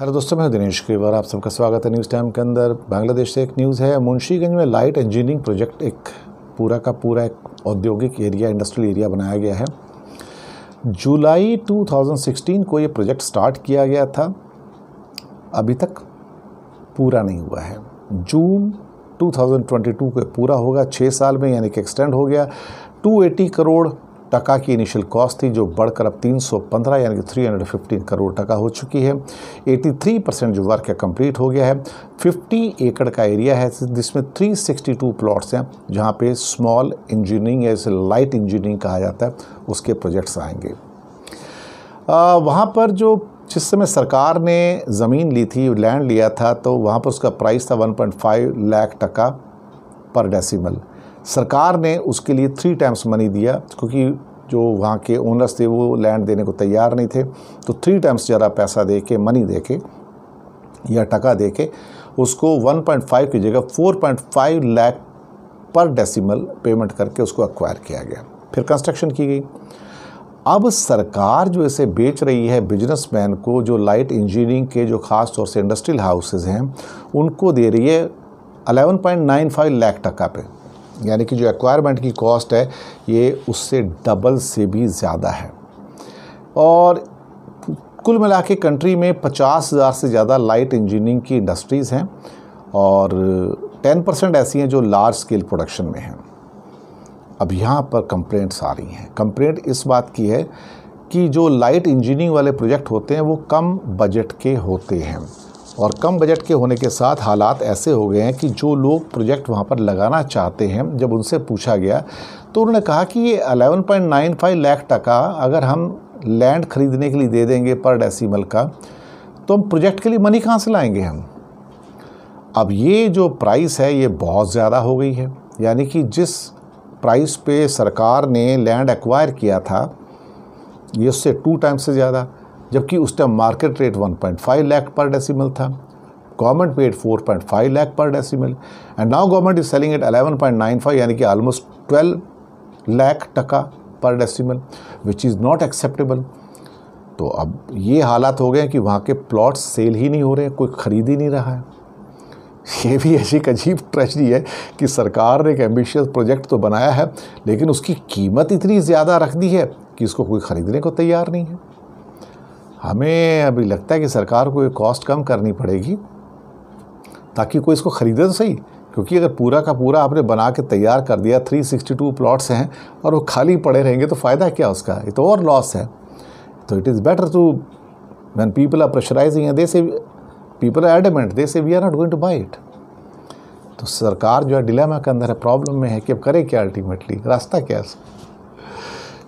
hello दोस्तों मैं दिनेश के बार आप सबका स्वागत है न्यूज़ टाइम के अंदर बांग्लादेश से एक न्यूज़ है मुंशीगंज में लाइट इंजीनियरिंग प्रोजेक्ट एक पूरा का पूरा एक औद्योगिक एरिया इंडस्ट्रियल एरिया बनाया गया है जुलाई 2016 को ये प्रोजेक्ट स्टार्ट किया गया था अभी तक पूरा नहीं हुआ है जून 2022 को पूरा होगा छः साल में यानी कि एक्सटेंड हो गया 280 करोड़ टका की इनिशियल कॉस्ट थी जो बढ़कर अब 315 यानी कि 315 करोड़ टका हो चुकी है 83 परसेंट जो वर्क है कंप्लीट हो गया है 50 एकड़ का एरिया है जिसमें 362 प्लॉट्स हैं जहाँ पे स्मॉल इंजीनियरिंग या इसे लाइट इंजीनियरिंग कहा जाता है उसके प्रोजेक्ट्स आएंगे आ, वहाँ पर जो जिस समय सरकार ने ज़मीन ली थी लैंड लिया था तो वहाँ पर उसका प्राइस था 1.5 लाख टका पर डेसीमल सरकार ने उसके लिए थ्री टाइम्स मनी दिया क्योंकि जो वहाँ के ओनर्स थे वो लैंड देने को तैयार नहीं थे तो थ्री टाइम्स ज़्यादा पैसा दे के मनी दे के या टका दे के उसको 1.5 की जगह 4.5 लाख पर डेसिमल पेमेंट करके उसको एक्वायर किया गया फिर कंस्ट्रक्शन की गई अब सरकार जो इसे बेच रही है बिजनेसमैन को जो लाइट इंजीनियरिंग के जो ख़ास तौर से इंडस्ट्रियल हाउसेज हैं उनको दे रही है 11.95 लाख टका पे यानी कि जो एक्वायरमेंट की कॉस्ट है ये उससे डबल से भी ज़्यादा है और कुल मिला के कंट्री में पचास हज़ार से ज़्यादा लाइट इंजीनियरिंग की इंडस्ट्रीज़ हैं और टेन परसेंट ऐसी हैं जो लार्ज स्केल प्रोडक्शन में हैं अब यहाँ पर कंप्लेंट्स आ रही हैं कंप्लेंट इस बात की है कि जो लाइट इंजीनियरिंग वाले प्रोजेक्ट होते हैं वो कम बजट के होते हैं और कम बजट के होने के साथ हालात ऐसे हो गए हैं कि जो लोग प्रोजेक्ट वहाँ पर लगाना चाहते हैं जब उनसे पूछा गया तो उन्होंने कहा कि ये 11.95 लाख टका अगर हम लैंड खरीदने के लिए दे देंगे पर डेसिमल का तो हम प्रोजेक्ट के लिए मनी कहाँ से लाएंगे हम अब ये जो प्राइस है ये बहुत ज़्यादा हो गई है यानी कि जिस प्राइस पे सरकार ने लैंड एक्वायर किया था ये उससे टू टाइम्स से ज़्यादा जबकि उस time market rate 1.5 lakh per decimal था government paid 4.5 lakh per decimal and now government is selling at 11.95 यानी कि almost 12 lakh taka per decimal which is not acceptable तो अब ये हालात हो गए हैं कि वहाँ के प्लॉट्स सेल ही नहीं हो रहे हैं कोई ख़रीद ही नहीं रहा है ये भी ऐसी एक अजीब ट्रेजडी है कि सरकार ने एक एम्बिशियस प्रोजेक्ट तो बनाया है लेकिन उसकी कीमत इतनी ज़्यादा रख दी है कि इसको कोई ख़रीदने को तैयार नहीं है हमें अभी लगता है कि सरकार को ये कॉस्ट कम करनी पड़ेगी ताकि कोई इसको ख़रीदे तो सही क्योंकि अगर पूरा का पूरा आपने बना के तैयार कर दिया 362 प्लॉट्स हैं और वो खाली पड़े रहेंगे तो फ़ायदा क्या उसका ये तो और लॉस है तो it is better to when people are pressurising they say people are adamant they say we are not going to buy it तो सरकार जो है डिलेमा के अंदर है प्रॉब्लम में है कि अब करे क्या अल्टीमेटली रास्ता क्या है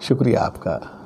शुक्रिया आपका